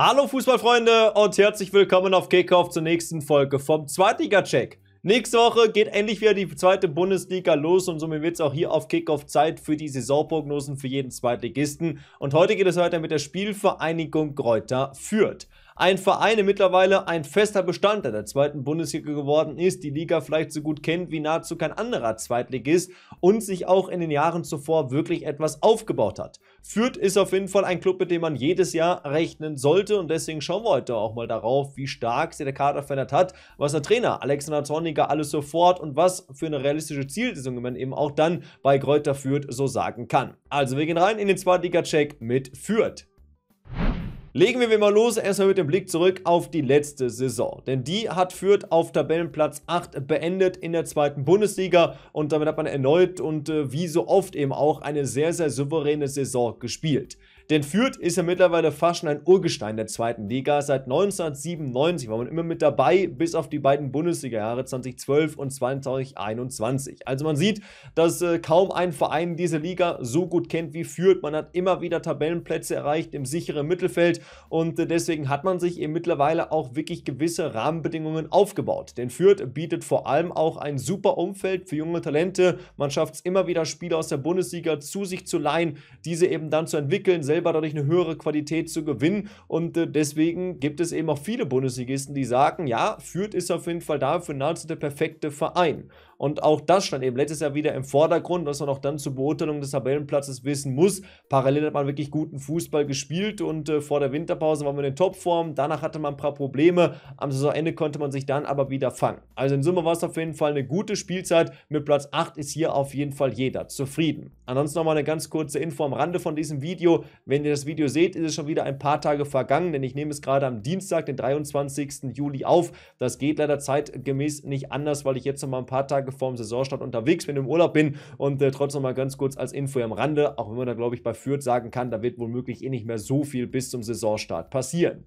Hallo Fußballfreunde und herzlich willkommen auf Kickoff zur nächsten Folge vom Zweitliga-Check. Nächste Woche geht endlich wieder die zweite Bundesliga los und somit wird es auch hier auf Kickoff Zeit für die Saisonprognosen für jeden Zweitligisten. Und heute geht es weiter mit der Spielvereinigung Kräuter Fürth ein Verein, der mittlerweile ein fester Bestandteil der zweiten Bundesliga geworden ist, die Liga vielleicht so gut kennt wie nahezu kein anderer Zweitligist und sich auch in den Jahren zuvor wirklich etwas aufgebaut hat. Fürth ist auf jeden Fall ein Club, mit dem man jedes Jahr rechnen sollte und deswegen schauen wir heute auch mal darauf, wie stark sich der Kader verändert hat, was der Trainer Alexander Zorniger alles sofort und was für eine realistische Zielsaison man eben auch dann bei Kräuter Fürth so sagen kann. Also wir gehen rein in den Zweitliga-Check mit Fürth. Legen wir mal los, erstmal mit dem Blick zurück auf die letzte Saison. Denn die hat Fürth auf Tabellenplatz 8 beendet in der zweiten Bundesliga und damit hat man erneut und äh, wie so oft eben auch eine sehr, sehr souveräne Saison gespielt. Denn Fürth ist ja mittlerweile fast schon ein Urgestein der zweiten Liga. Seit 1997 war man immer mit dabei, bis auf die beiden Bundesliga-Jahre 2012 und 2021. Also man sieht, dass äh, kaum ein Verein diese Liga so gut kennt wie Fürth. Man hat immer wieder Tabellenplätze erreicht im sicheren Mittelfeld und äh, deswegen hat man sich eben mittlerweile auch wirklich gewisse Rahmenbedingungen aufgebaut. Denn Fürth bietet vor allem auch ein super Umfeld für junge Talente. Man schafft es immer wieder, Spieler aus der Bundesliga zu sich zu leihen, diese eben dann zu entwickeln, selbst selber dadurch eine höhere Qualität zu gewinnen. Und äh, deswegen gibt es eben auch viele Bundesligisten, die sagen, ja, Fürth ist auf jeden Fall dafür nahezu der perfekte Verein. Und auch das stand eben letztes Jahr wieder im Vordergrund, dass man auch dann zur Beurteilung des Tabellenplatzes wissen muss. Parallel hat man wirklich guten Fußball gespielt und äh, vor der Winterpause waren wir in Topform. Danach hatte man ein paar Probleme. Am Saisonende konnte man sich dann aber wieder fangen. Also in Summe war es auf jeden Fall eine gute Spielzeit. Mit Platz 8 ist hier auf jeden Fall jeder zufrieden. Ansonsten nochmal eine ganz kurze Info am Rande von diesem Video. Wenn ihr das Video seht, ist es schon wieder ein paar Tage vergangen, denn ich nehme es gerade am Dienstag, den 23. Juli auf. Das geht leider zeitgemäß nicht anders, weil ich jetzt noch mal ein paar Tage Tage vorm Saisonstart unterwegs, wenn ich im Urlaub bin. Und äh, trotzdem mal ganz kurz als Info am Rande, auch wenn man da, glaube ich, bei Fürth sagen kann, da wird womöglich eh nicht mehr so viel bis zum Saisonstart passieren.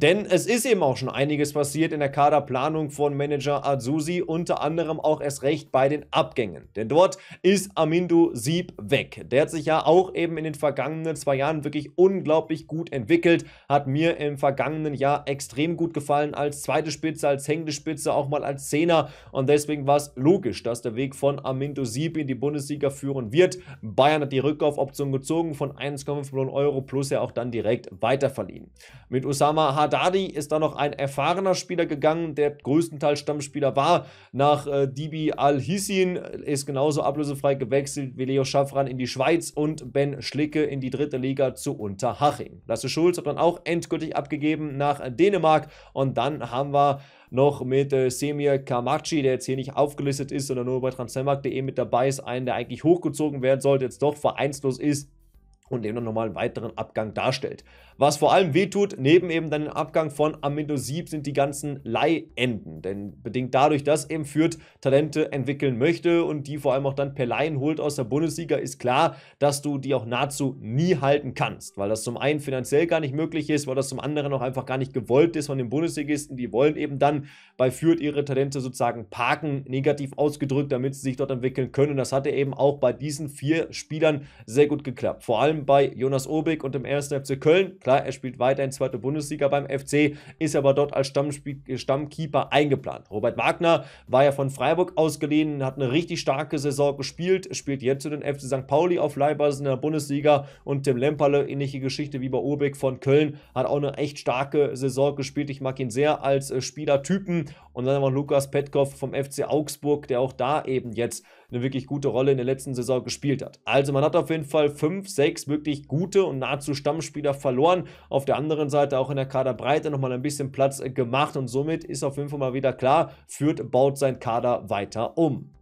Denn es ist eben auch schon einiges passiert in der Kaderplanung von Manager Azuzi, unter anderem auch erst recht bei den Abgängen. Denn dort ist Amindu Sieb weg. Der hat sich ja auch eben in den vergangenen zwei Jahren wirklich unglaublich gut entwickelt, hat mir im vergangenen Jahr extrem gut gefallen als zweite Spitze, als hängende Spitze, auch mal als Zehner. Und deswegen war es logisch, dass der Weg von Amindu Sieb in die Bundesliga führen wird. Bayern hat die Rückkaufoption gezogen von 1,5 Millionen Euro plus ja auch dann direkt weiterverliehen. Mit Osama hat Haddadi ist da noch ein erfahrener Spieler gegangen, der größtenteils Stammspieler war. Nach äh, Dibi Al-Hissin äh, ist genauso ablösefrei gewechselt wie Leo Schaffran in die Schweiz und Ben Schlicke in die dritte Liga zu Unterhaching. Lasse Schulz hat dann auch endgültig abgegeben nach Dänemark und dann haben wir noch mit äh, Semir Kamachi, der jetzt hier nicht aufgelistet ist, sondern nur bei transfermarkt.de mit dabei ist, einen, der eigentlich hochgezogen werden sollte, jetzt doch vereinslos ist, und eben nochmal einen weiteren Abgang darstellt. Was vor allem wehtut, neben eben dann dem Abgang von Aminosib sind die ganzen Leihenden. Denn bedingt dadurch, dass eben Fürth Talente entwickeln möchte und die vor allem auch dann per Laien holt aus der Bundesliga, ist klar, dass du die auch nahezu nie halten kannst. Weil das zum einen finanziell gar nicht möglich ist, weil das zum anderen auch einfach gar nicht gewollt ist von den Bundesligisten. Die wollen eben dann bei Fürth ihre Talente sozusagen parken, negativ ausgedrückt, damit sie sich dort entwickeln können. Und das hatte eben auch bei diesen vier Spielern sehr gut geklappt. Vor allem allem bei Jonas Obig und dem 1. FC Köln. Klar, er spielt weiterhin zweite Bundesliga beim FC, ist aber dort als Stammkeeper eingeplant. Robert Wagner war ja von Freiburg ausgeliehen, hat eine richtig starke Saison gespielt, spielt jetzt zu den FC St. Pauli auf Leihbasis in der Bundesliga und Tim Lemperle, ähnliche Geschichte wie bei Obig von Köln, hat auch eine echt starke Saison gespielt. Ich mag ihn sehr als äh, Spielertypen und dann haben wir Lukas Petkoff vom FC Augsburg, der auch da eben jetzt eine wirklich gute Rolle in der letzten Saison gespielt hat. Also man hat auf jeden Fall fünf, sechs wirklich gute und nahezu Stammspieler verloren. Auf der anderen Seite auch in der Kaderbreite nochmal ein bisschen Platz äh, gemacht und somit ist auf jeden Fall mal wieder klar, führt baut sein Kader weiter um.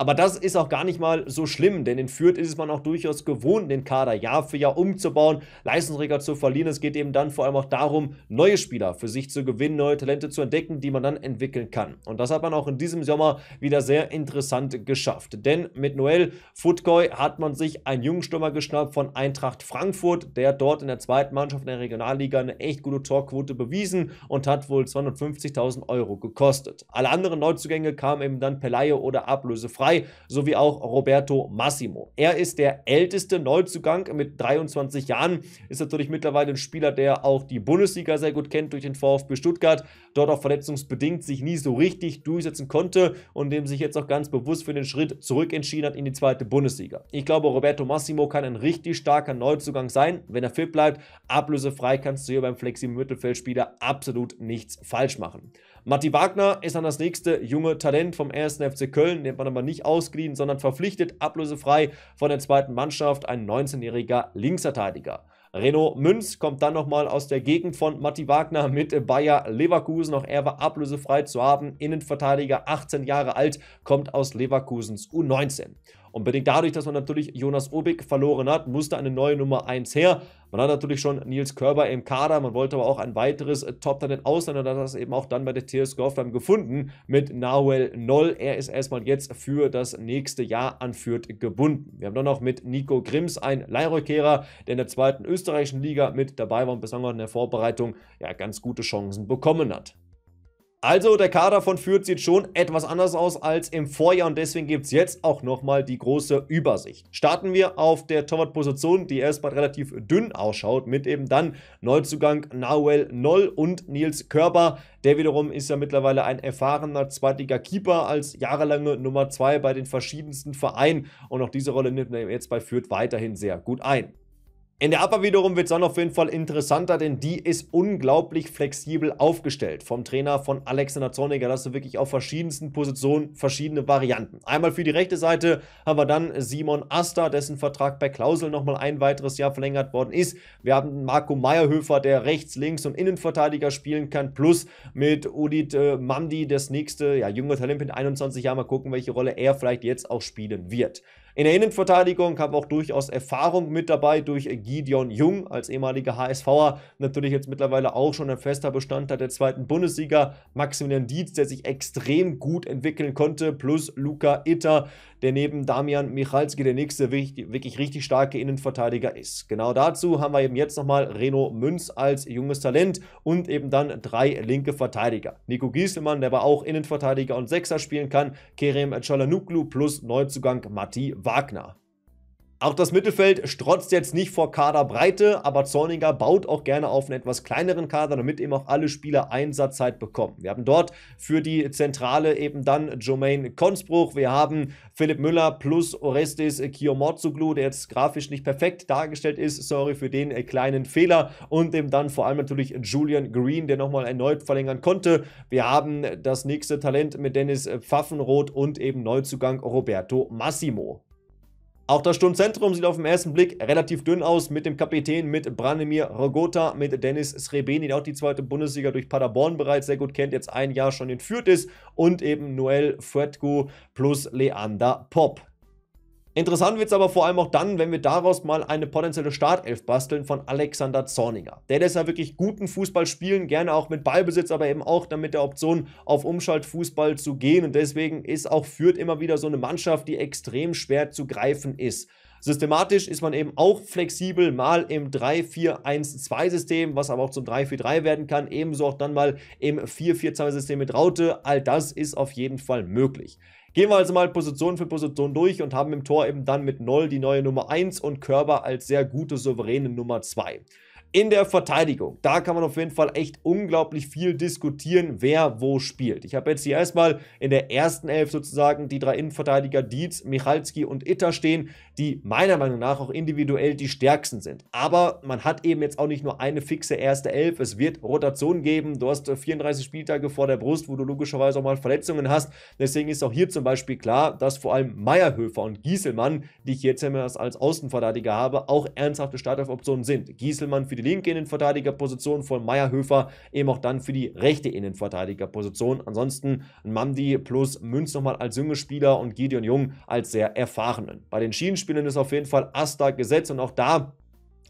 Aber das ist auch gar nicht mal so schlimm, denn in Fürth ist es man auch durchaus gewohnt, den Kader Jahr für Jahr umzubauen, Leistungsträger zu verlieren. Es geht eben dann vor allem auch darum, neue Spieler für sich zu gewinnen, neue Talente zu entdecken, die man dann entwickeln kann. Und das hat man auch in diesem Sommer wieder sehr interessant geschafft. Denn mit Noel Futkoi hat man sich einen jungen geschnappt von Eintracht Frankfurt, der dort in der zweiten Mannschaft in der Regionalliga eine echt gute Torquote bewiesen und hat wohl 250.000 Euro gekostet. Alle anderen Neuzugänge kamen eben dann per Laie oder Ablöse frei. 2 sowie auch Roberto Massimo. Er ist der älteste Neuzugang mit 23 Jahren, ist natürlich mittlerweile ein Spieler, der auch die Bundesliga sehr gut kennt durch den VfB Stuttgart, dort auch verletzungsbedingt sich nie so richtig durchsetzen konnte und dem sich jetzt auch ganz bewusst für den Schritt zurück entschieden hat in die zweite Bundesliga. Ich glaube, Roberto Massimo kann ein richtig starker Neuzugang sein, wenn er fit bleibt. Ablösefrei kannst du hier beim flexiblen Mittelfeldspieler absolut nichts falsch machen. Matti Wagner ist dann das nächste junge Talent vom 1. FC Köln, den man aber nicht ausgeliehen, sondern verpflichtet, ablösefrei von der zweiten Mannschaft, ein 19-jähriger Linksverteidiger. Renault Münz kommt dann nochmal aus der Gegend von Matti Wagner mit Bayer Leverkusen. Auch er war ablösefrei zu haben. Innenverteidiger, 18 Jahre alt, kommt aus Leverkusens U19. Und bedingt dadurch, dass man natürlich Jonas Obig verloren hat, musste eine neue Nummer 1 her. Man hat natürlich schon Nils Körber im Kader, man wollte aber auch ein weiteres Top-Talent-Ausländer, das hat das eben auch dann bei der TSG Hoffenheim gefunden mit Nahuel Noll. Er ist erstmal jetzt für das nächste Jahr anführt gebunden. Wir haben dann noch mit Nico Grimms einen Leihrückkehrer, der in der zweiten österreichischen Liga mit dabei war und besonders in der Vorbereitung ja, ganz gute Chancen bekommen hat. Also der Kader von Fürth sieht schon etwas anders aus als im Vorjahr und deswegen gibt es jetzt auch nochmal die große Übersicht. Starten wir auf der Torwartposition, die erstmal relativ dünn ausschaut, mit eben dann Neuzugang Nahuel Noll und Nils Körber. Der wiederum ist ja mittlerweile ein erfahrener Zweitliga-Keeper als jahrelange Nummer 2 bei den verschiedensten Vereinen und auch diese Rolle nimmt er jetzt bei Fürth weiterhin sehr gut ein. In der Upper wiederum wird dann auf jeden Fall interessanter, denn die ist unglaublich flexibel aufgestellt. Vom Trainer von Alexander Zorniger hast du wirklich auf verschiedensten Positionen verschiedene Varianten. Einmal für die rechte Seite haben wir dann Simon Asta, dessen Vertrag bei Klausel nochmal ein weiteres Jahr verlängert worden ist. Wir haben Marco Meierhöfer, der rechts, links und Innenverteidiger spielen kann, plus mit Udit äh, Mamdi das nächste ja, junge Talent mit 21 Jahren. Mal gucken, welche Rolle er vielleicht jetzt auch spielen wird. In der Innenverteidigung haben wir auch durchaus Erfahrung mit dabei durch Gideon Jung als ehemaliger HSVer. Natürlich jetzt mittlerweile auch schon ein fester Bestandteil der zweiten Bundesliga. Maximilian Dietz, der sich extrem gut entwickeln konnte, plus Luca Itter, der neben Damian Michalski der nächste wirklich, richtig starke Innenverteidiger ist. Genau dazu haben wir eben jetzt nochmal Reno Münz als junges Talent und eben dann drei linke Verteidiger. Nico Gieselmann, der aber auch Innenverteidiger und Sechser spielen kann, Kerem Chalanuklu plus Neuzugang Matti Wagner. Auch das Mittelfeld strotzt jetzt nicht vor Kaderbreite, aber Zorniger baut auch gerne auf einen etwas kleineren Kader, damit eben auch alle Spieler Einsatzzeit bekommen. Wir haben dort für die Zentrale eben dann Jermaine Konsbruch, wir haben Philipp Müller plus Orestes Kiyomortsoglu, der jetzt grafisch nicht perfekt dargestellt ist, sorry für den äh, kleinen Fehler und eben dann vor allem natürlich Julian Green, der nochmal erneut verlängern konnte. Wir haben das nächste Talent mit Dennis Pfaffenroth und eben Neuzugang Roberto Massimo. Auch das Sturmzentrum sieht auf den ersten Blick relativ dünn aus mit dem Kapitän, mit Branimir Rogota, mit Dennis Srebeni, der auch die zweite Bundesliga durch Paderborn bereits sehr gut kennt, jetzt ein Jahr schon entführt ist und eben Noel Fuetku plus Leander Pop. Interessant wird es aber vor allem auch dann, wenn wir daraus mal eine potenzielle Startelf basteln von Alexander Zorniger. Der lässt ja wirklich guten Fußball spielen, gerne auch mit Ballbesitz, aber eben auch dann mit der Option auf Umschaltfußball zu gehen. Und deswegen ist auch Fürth immer wieder so eine Mannschaft, die extrem schwer zu greifen ist. Systematisch ist man eben auch flexibel, mal im 3-4-1-2-System, was aber auch zum 3-4-3 werden kann, ebenso auch dann mal im 4-4-2-System mit Raute. All das ist auf jeden Fall möglich. Gehen wir also mal Position für Position durch und haben im Tor eben dann mit Noll die neue Nummer 1 und Körber als sehr gute, souveräne Nummer 2. In der Verteidigung, da kann man auf jeden Fall echt unglaublich viel diskutieren, wer wo spielt. Ich habe jetzt hier erstmal in der ersten Elf sozusagen die drei Innenverteidiger Dietz, Michalski und Itter stehen die meiner Meinung nach auch individuell die stärksten sind. Aber man hat eben jetzt auch nicht nur eine fixe erste Elf. Es wird Rotation geben. Du hast 34 äh, Spieltage vor der Brust, wo du logischerweise auch mal Verletzungen hast. Deswegen ist auch hier zum Beispiel klar, dass vor allem Meierhöfer und Gieselmann, die ich jetzt immer als Außenverteidiger habe, auch ernsthafte Startelf-Optionen sind. Gieselmann für die linke Innenverteidigerposition, vor allem Meierhöfer eben auch dann für die rechte Innenverteidigerposition. Ansonsten Mamdi plus Münz nochmal als junge Spieler und Gideon Jung als sehr erfahrenen. Bei den Schienenspielern Spielern ist auf jeden Fall Asta gesetzt und auch da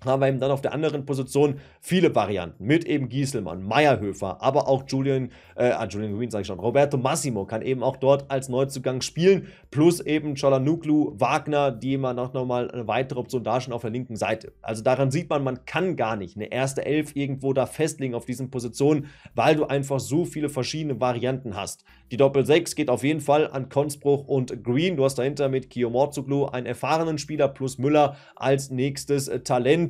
haben wir eben dann auf der anderen Position viele Varianten mit eben Gieselmann, Meierhöfer, aber auch Julian, äh, ah, Julian Green sage ich schon, Roberto Massimo kann eben auch dort als Neuzugang spielen, plus eben Cholanuklu, Wagner, die immer noch nochmal eine weitere Option da schon auf der linken Seite. Also daran sieht man, man kann gar nicht eine erste Elf irgendwo da festlegen auf diesen Positionen, weil du einfach so viele verschiedene Varianten hast. Die Doppel-6 geht auf jeden Fall an Konzbruch und Green, du hast dahinter mit Kiyomortzuglu einen erfahrenen Spieler plus Müller als nächstes äh, Talent,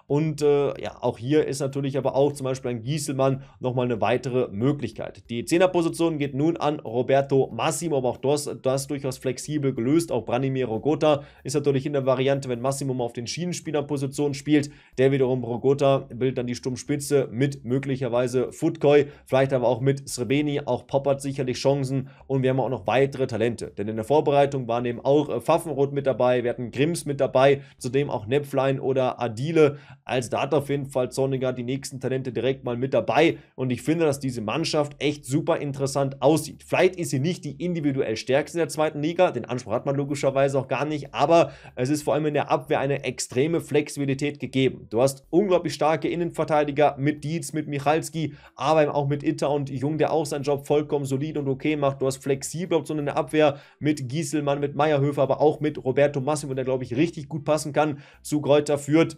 Und äh, ja, auch hier ist natürlich aber auch zum Beispiel ein Gieselmann nochmal eine weitere Möglichkeit. Die 10 position geht nun an Roberto Massimo, aber auch das, das durchaus flexibel gelöst. Auch Branimir Rogota ist natürlich in der Variante, wenn Massimo auf den Schienenspielerpositionen spielt. Der wiederum Rogota bildet dann die Sturmspitze mit möglicherweise Futkoi, vielleicht aber auch mit Srebeni. Auch Poppert sicherlich Chancen und wir haben auch noch weitere Talente. Denn in der Vorbereitung waren eben auch äh, Pfaffenroth mit dabei, wir hatten Grimms mit dabei, zudem auch Nepflein oder Adile. Also da hat auf jeden Fall Zorniger die nächsten Talente direkt mal mit dabei. Und ich finde, dass diese Mannschaft echt super interessant aussieht. Vielleicht ist sie nicht die individuell stärkste der zweiten Liga. Den Anspruch hat man logischerweise auch gar nicht. Aber es ist vor allem in der Abwehr eine extreme Flexibilität gegeben. Du hast unglaublich starke Innenverteidiger mit Dietz, mit Michalski, aber eben auch mit Itter und Jung, der auch seinen Job vollkommen solid und okay macht. Du hast flexible Optionen in der Abwehr mit Gieselmann, mit Meierhöfer, aber auch mit Roberto Massimo, der, glaube ich, richtig gut passen kann zu Kräuter führt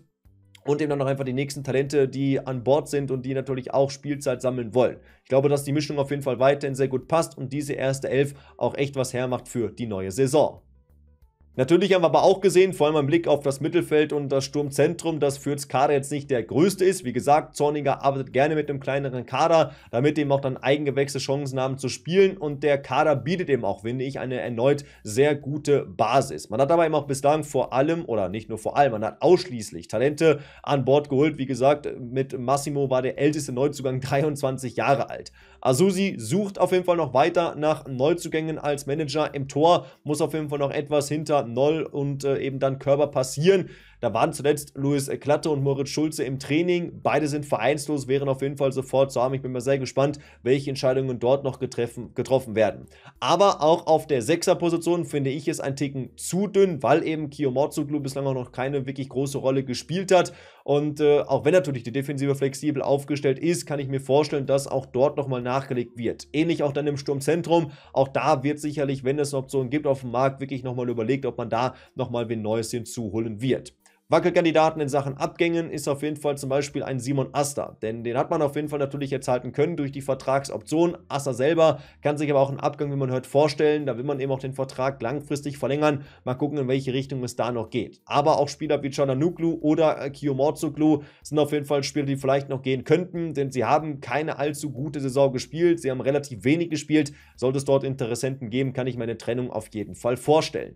und eben dann noch einfach die nächsten Talente, die an Bord sind und die natürlich auch Spielzeit sammeln wollen. Ich glaube, dass die Mischung auf jeden Fall weiterhin sehr gut passt und diese erste Elf auch echt was hermacht für die neue Saison. Natürlich haben wir aber auch gesehen, vor allem im Blick auf das Mittelfeld und das Sturmzentrum, dass Fürths Kader jetzt nicht der größte ist. Wie gesagt, Zorniger arbeitet gerne mit einem kleineren Kader, damit eben auch dann Eigengewächse Chancen haben zu spielen und der Kader bietet eben auch, finde ich, eine erneut sehr gute Basis. Man hat aber eben auch bislang vor allem, oder nicht nur vor allem, man hat ausschließlich Talente an Bord geholt. Wie gesagt, mit Massimo war der älteste Neuzugang 23 Jahre alt. Asusi sucht auf jeden Fall noch weiter nach Neuzugängen als Manager im Tor, muss auf jeden Fall noch etwas hinter Null und äh, eben dann Körper passieren. Da waren zuletzt Luis Klatte und Moritz Schulze im Training. Beide sind vereinslos, wären auf jeden Fall sofort zu haben. Ich bin mal sehr gespannt, welche Entscheidungen dort noch getroffen werden. Aber auch auf der Sechser-Position finde ich es ein Ticken zu dünn, weil eben Kiyomotsu-Club bislang auch noch keine wirklich große Rolle gespielt hat. Und äh, auch wenn natürlich die Defensive flexibel aufgestellt ist, kann ich mir vorstellen, dass auch dort nochmal nachgelegt wird. Ähnlich auch dann im Sturmzentrum. Auch da wird sicherlich, wenn es eine Option gibt auf dem Markt, wirklich nochmal überlegt, ob man da nochmal wen Neues hinzuholen wird. Wackelkandidaten in Sachen Abgängen ist auf jeden Fall zum Beispiel ein Simon Asta, denn den hat man auf jeden Fall natürlich jetzt halten können durch die Vertragsoption. Asta selber kann sich aber auch einen Abgang, wie man hört, vorstellen. Da will man eben auch den Vertrag langfristig verlängern. Mal gucken, in welche Richtung es da noch geht. Aber auch Spieler wie Chananuglu oder äh, Kiyomorzoglu sind auf jeden Fall Spieler, die vielleicht noch gehen könnten, denn sie haben keine allzu gute Saison gespielt. Sie haben relativ wenig gespielt. Sollte es dort Interessenten geben, kann ich meine Trennung auf jeden Fall vorstellen.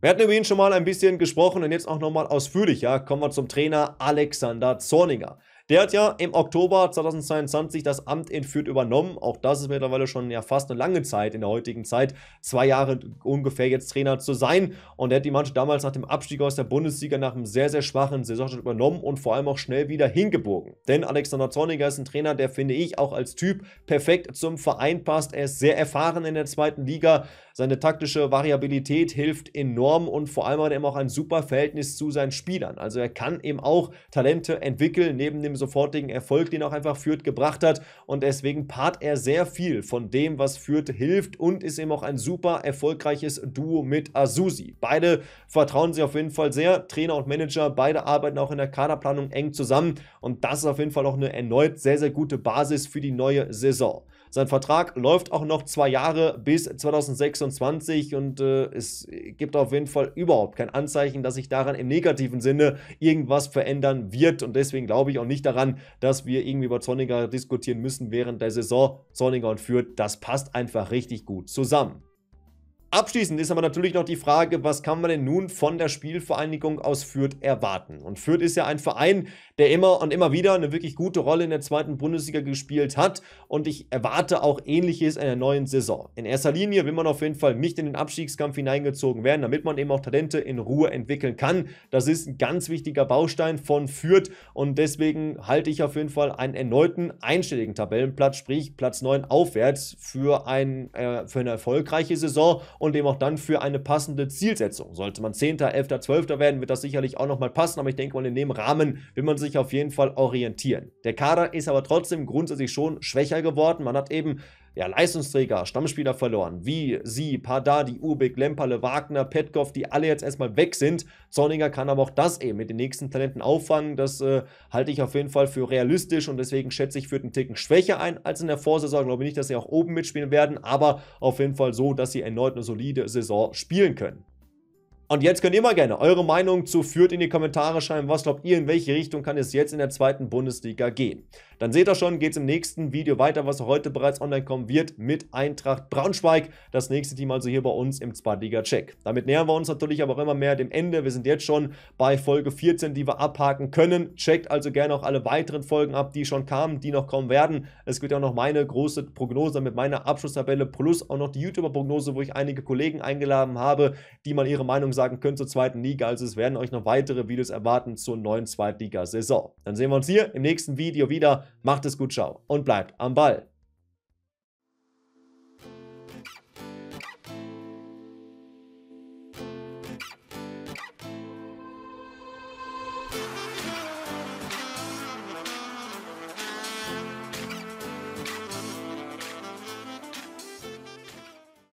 Wir hatten über ihn schon mal ein bisschen gesprochen und jetzt auch nochmal ausführlicher kommen wir zum Trainer Alexander Zorninger. Der hat ja im Oktober 2022 das Amt entführt übernommen. Auch das ist mittlerweile schon ja fast eine lange Zeit in der heutigen Zeit. Zwei Jahre ungefähr jetzt Trainer zu sein. Und er hat die Mannschaft damals nach dem Abstieg aus der Bundesliga nach einem sehr, sehr schwachen Saisonstart übernommen und vor allem auch schnell wieder hingebogen. Denn Alexander Zorniger ist ein Trainer, der finde ich auch als Typ perfekt zum Verein passt. Er ist sehr erfahren in der zweiten Liga. Seine taktische Variabilität hilft enorm und vor allem hat er eben auch ein super Verhältnis zu seinen Spielern. Also er kann eben auch Talente entwickeln neben dem sofortigen Erfolg, den auch einfach Fürth gebracht hat. Und deswegen paart er sehr viel von dem, was Fürth hilft und ist eben auch ein super erfolgreiches Duo mit Azusi. Beide vertrauen sich auf jeden Fall sehr, Trainer und Manager, beide arbeiten auch in der Kaderplanung eng zusammen. Und das ist auf jeden Fall auch eine erneut sehr, sehr gute Basis für die neue Saison. Sein Vertrag läuft auch noch zwei Jahre bis 2026 und äh, es gibt auf jeden Fall überhaupt kein Anzeichen, dass sich daran im negativen Sinne irgendwas verändern wird. Und deswegen glaube ich auch nicht daran, dass wir irgendwie über Zorniger diskutieren müssen während der Saison. Zorniger und Fürth, das passt einfach richtig gut zusammen. Abschließend ist aber natürlich noch die Frage, was kann man denn nun von der Spielvereinigung aus Fürth erwarten? Und Fürth ist ja ein Verein, der immer und immer wieder eine wirklich gute Rolle in der zweiten Bundesliga gespielt hat und ich erwarte auch ähnliches in der neuen Saison. In erster Linie will man auf jeden Fall nicht in den Abstiegskampf hineingezogen werden, damit man eben auch Talente in Ruhe entwickeln kann. Das ist ein ganz wichtiger Baustein von Fürth und deswegen halte ich auf jeden Fall einen erneuten einstelligen Tabellenplatz, sprich Platz 9 aufwärts für, ein, äh, für eine erfolgreiche Saison und dem auch dann für eine passende Zielsetzung. Sollte man 10., 11., 12. werden, wird das sicherlich auch nochmal passen, aber ich denke mal, in dem Rahmen will man sich auf jeden Fall orientieren. Der Kader ist aber trotzdem grundsätzlich schon schwächer geworden. Man hat eben ja, Leistungsträger, Stammspieler verloren, wie Sie, Pardadi, Ubik, Lemperle, Wagner, Petkov, die alle jetzt erstmal weg sind. Zorninger kann aber auch das eben mit den nächsten Talenten auffangen. Das äh, halte ich auf jeden Fall für realistisch und deswegen schätze ich, führt einen Ticken schwächer ein als in der Vorsaison. Ich glaube nicht, dass sie auch oben mitspielen werden, aber auf jeden Fall so, dass sie erneut eine solide Saison spielen können. Und jetzt könnt ihr mal gerne eure Meinung zu Fürth in die Kommentare schreiben. Was glaubt ihr, in welche Richtung kann es jetzt in der zweiten Bundesliga gehen? Dann seht ihr schon, geht es im nächsten Video weiter, was heute bereits online kommen wird, mit Eintracht Braunschweig. Das nächste Team also hier bei uns im Zweitliga-Check. Damit nähern wir uns natürlich aber auch immer mehr dem Ende. Wir sind jetzt schon bei Folge 14, die wir abhaken können. Checkt also gerne auch alle weiteren Folgen ab, die schon kamen, die noch kommen werden. Es gibt ja auch noch meine große Prognose mit meiner Abschlusstabelle plus auch noch die YouTuber-Prognose, wo ich einige Kollegen eingeladen habe, die mal ihre Meinung sagen können zur zweiten Liga. Also es werden euch noch weitere Videos erwarten zur neuen Zweitliga-Saison. Dann sehen wir uns hier im nächsten Video wieder. Macht es gut, ciao und bleibt am Ball.